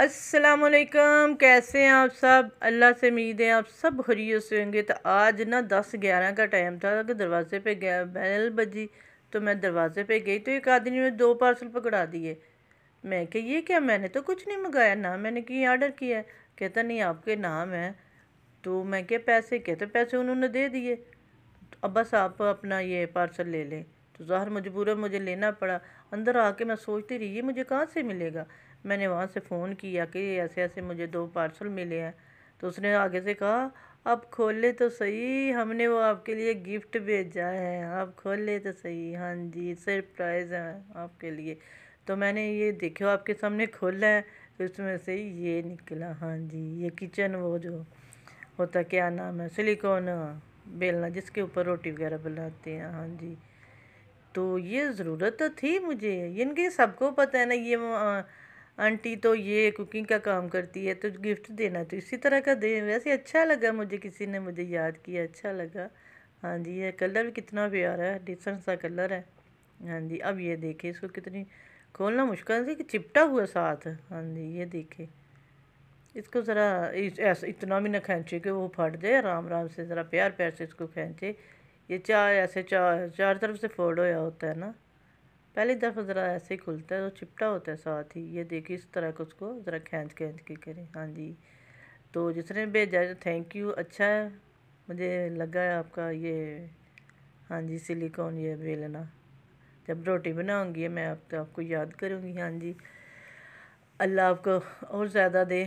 असलकम कैसे हैं आप सब अल्लाह से उम्मीद है आप सब खरीत से होंगे तो आज ना दस ग्यारह का टाइम था कि दरवाज़े पे गया बैल बजी तो मैं दरवाज़े पे गई तो एक आदमी ने दो पार्सल पकड़ा दिए मैं कह ये क्या मैंने तो कुछ नहीं मंगाया ना मैंने कहीं आर्डर किया कहता नहीं आपके नाम है तो मैं क्या पैसे कहते पैसे उन्होंने दे दिए तो अब बस आप अपना ये पार्सल ले लें तो ज़ाहर मजबूर मुझे लेना पड़ा अंदर आके मैं सोचती रही ये मुझे कहाँ से मिलेगा मैंने वहाँ से फ़ोन किया कि ऐसे ऐसे मुझे दो पार्सल मिले हैं तो उसने आगे से कहा अब खोले तो सही हमने वो आपके लिए गिफ्ट भेजा है आप खोले तो सही हाँ जी सरप्राइज़ है आपके लिए तो मैंने ये देखो आपके सामने खोला है तो उसमें से ये निकला हाँ जी ये किचन वो जो होता क्या नाम है सिलिकॉन बेलना जिसके ऊपर रोटी वगैरह बनाते हैं हाँ जी तो ये ज़रूरत तो थी मुझे इनके सबको पता है ना ये आंटी तो ये कुकिंग का काम करती है तो गिफ्ट देना तो इसी तरह का दे वैसे अच्छा लगा मुझे किसी ने मुझे याद किया अच्छा लगा हाँ जी ये कलर भी कितना प्यारा है डिफरेंट सा कलर है हाँ जी अब ये देखे इसको कितनी खोलना मुश्किल से कि चिपटा हुआ साथ हाँ जी ये देखे इसको ज़रा इस इतना भी ना खींचे कि वो फट जाए आराम आराम से ज़रा प्यार प्यार से इसको खींचे ये चार ऐसे चार चार तरफ से फोल्ड होया होता है ना पहले दफ़ा ज़रा ऐसे ही खुलता है तो चिपटा होता है साथ ही ये देखिए इस तरह का उसको ज़रा खींच खींच के करें हाँ जी तो जिसने भेजा थैंक यू अच्छा है मुझे लगा है आपका ये हाँ जी सिलिकॉन ये बेलना जब रोटी बनाऊंगी मैं आप तो आपको याद करूंगी हाँ जी अल्लाह आपको और ज़्यादा दे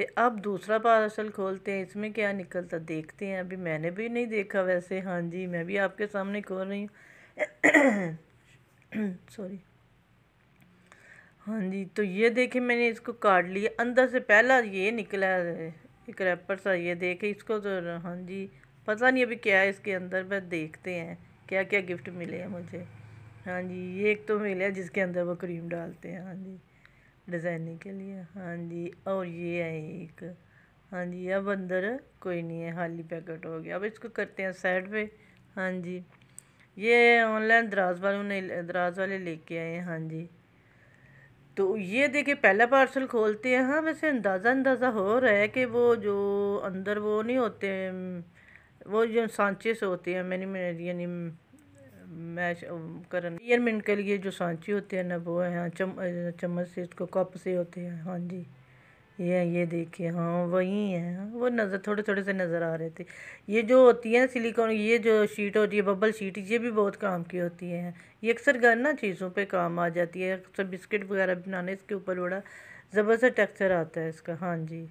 तो अब दूसरा पार्सल खोलते हैं इसमें क्या निकलता देखते हैं अभी मैंने भी नहीं देखा वैसे हाँ जी मैं भी आपके सामने खोल रही हूँ सॉरी हाँ जी तो ये देखे मैंने इसको काट लिया अंदर से पहला ये निकला है एक रैपर सा ये देखे इसको तो हाँ जी पता नहीं अभी क्या है इसके अंदर बस देखते हैं क्या क्या गिफ्ट मिले हैं मुझे हाँ जी ये एक तो मिला जिसके अंदर वो क्रीम डालते हैं हाँ जी डिज़ाइनिंग के लिए हाँ जी और ये है एक हाँ जी अब अंदर कोई नहीं है खाली पैकेट हो गया अब इसको करते हैं साइड पे हाँ जी ये ऑनलाइन दराज वालों ने दराज वाले लेके आए हैं हाँ जी तो ये देखिए पहला पार्सल खोलते हैं हाँ वैसे अंदाज़ा अंदाज़ा हो रहा है कि वो जो अंदर वो नहीं होते वो जो सांचे से होते हैं मैंने यानी मैश करन मिनट के लिए जो सांचे होते हैं ना वो हैं हाँ, चम चम्मच से इसको कप से होते हैं हाँ जी ये ये देखिए हाँ वही है वो नज़र थोड़े थोड़े से नज़र आ रहे थे ये जो होती है सिलिकॉन ये जो शीट होती है बबल शीट ये भी बहुत काम की होती है ये अक्सर घर ना चीज़ों पे काम आ जाती है अक्सर बिस्किट वगैरह बनाने इसके ऊपर बड़ा ज़बरदस्त टेक्सचर आता है इसका हाँ जी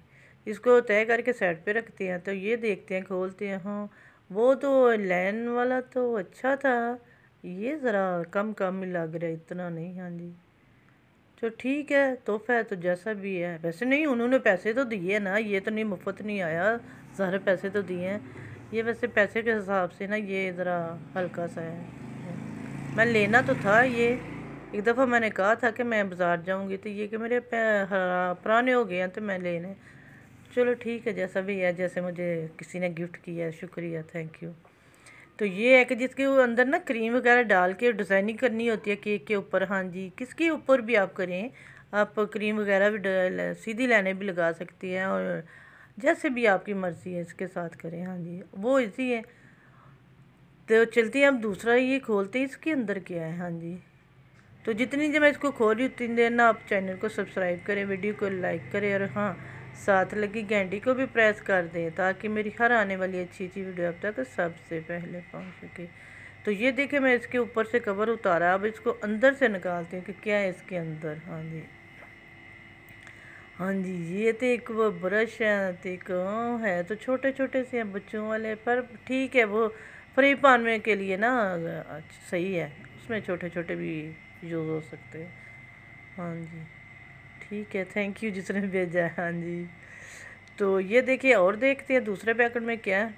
इसको तय करके साइड पर रखते हैं तो ये देखते हैं खोलते हैं हाँ वो तो लाइन वाला तो अच्छा था ये ज़रा कम कम लग रहा है इतना नहीं हाँ जी तो ठीक है तोहफा है तो जैसा भी है वैसे नहीं उन्होंने पैसे तो दिए ना ये तो नहीं मुफ्त नहीं आया ज़रा पैसे तो दिए हैं ये वैसे पैसे के हिसाब से ना ये ज़रा हल्का सा है मैं लेना तो था ये एक दफ़ा मैंने कहा था कि मैं बाज़ार जाऊँगी तो ये कि मेरे पुराने हो गए हैं तो मैं लेने चलो ठीक है जैसा भी है जैसे मुझे किसी ने गिफ्ट किया है शुक्रिया थैंक यू तो ये है कि जिसके अंदर ना क्रीम वगैरह डाल के डिज़ाइनिंग करनी होती है केक के ऊपर हाँ जी किसके ऊपर भी आप करें आप क्रीम वगैरह भी सीधी लाइने भी लगा सकती हैं और जैसे भी आपकी मर्ज़ी है इसके साथ करें हाँ जी वो इजी है तो चलती है हम दूसरा ये खोलते हैं इसके अंदर क्या है हाँ जी तो जितनी देर मैं इसको खोल रही उतनी देर ना आप चैनल को सब्सक्राइब करें वीडियो को लाइक करें और हाँ साथ लगी घंटी को भी प्रेस कर दें ताकि मेरी हर आने वाली अच्छी अच्छी वीडियो आप तक सबसे पहले पहुंच सके तो ये देखिए मैं इसके ऊपर से कवर उतारा अब इसको अंदर से निकालती हूँ कि क्या है इसके अंदर हाँ जी हाँ जी ये तो एक वो ब्रश है तो एक है तो छोटे छोटे से हैं बच्चों वाले पर ठीक है वो फ्री पानवे के लिए ना सही है उसमें छोटे छोटे भी यूज़ हो सकते हैं हाँ जी ठीक है थैंक यू जिसने भेजा है हाँ जी तो ये देखिए और देखते हैं दूसरे पैकेट में क्या है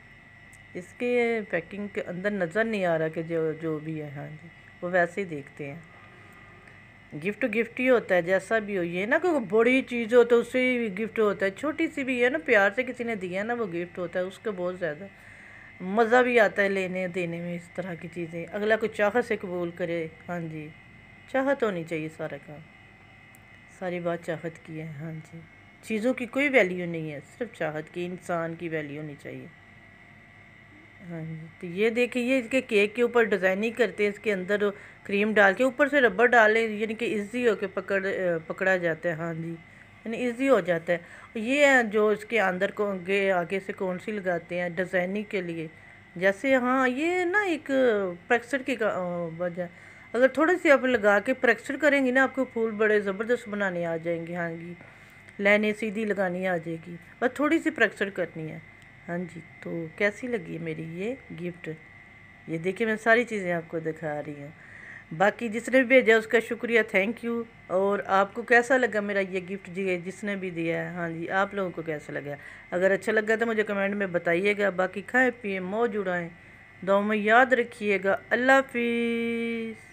इसके पैकिंग के अंदर नज़र नहीं आ रहा कि जो जो भी है हाँ जी वो वैसे ही देखते हैं गिफ्ट गिफ्ट ही होता है जैसा भी हो ये ना कोई बड़ी चीज़ हो तो उससे ही गिफ्ट होता है छोटी सी भी है ना प्यार से किसी ने दिया ना वो गिफ्ट होता है उसका बहुत ज़्यादा मज़ा भी आता है लेने देने में इस तरह की चीज़ें अगला कोई चाहत से कबूल करे हाँ जी चाहत होनी चाहिए सारा काम सारी बात चाहत की है हाँ जी चीज़ों की कोई वैल्यू नहीं है सिर्फ चाहत की इंसान की वैल्यू होनी चाहिए हाँ जी तो ये देखिए ये इसके केक के ऊपर डिज़ाइनिंग करते हैं इसके अंदर क्रीम डाल के ऊपर से रबर डालें यानी कि इजी होकर पकड़ पकड़ा जाता है हाँ जी यानी इजी हो जाता है ये जो इसके अंदर को आगे आगे से कौन सी लगाते हैं डिज़ाइनिंग के लिए जैसे हाँ ये ना एक प्रेक्सर की वजह अगर थोड़ी सी आप लगा के प्रैक्चर करेंगी ना आपको फूल बड़े ज़बरदस्त बनाने आ जाएंगे हाँ जी लाइनें सीधी लगानी आ जाएगी बस थोड़ी सी प्रैक्चर करनी है हाँ जी तो कैसी लगी मेरी ये गिफ्ट ये देखिए मैं सारी चीज़ें आपको दिखा रही हूँ बाकी जिसने भी भेजा उसका शुक्रिया थैंक यू और आपको कैसा लगा मेरा ये गिफ्ट जी जिसने भी दिया है हाँ जी आप लोगों को कैसा लगा अगर अच्छा लगा तो मुझे कमेंट में बताइएगा बाकी खाएं पिए मौज उड़ाएँ दो में याद रखिएगा अल्लाह हाफिज़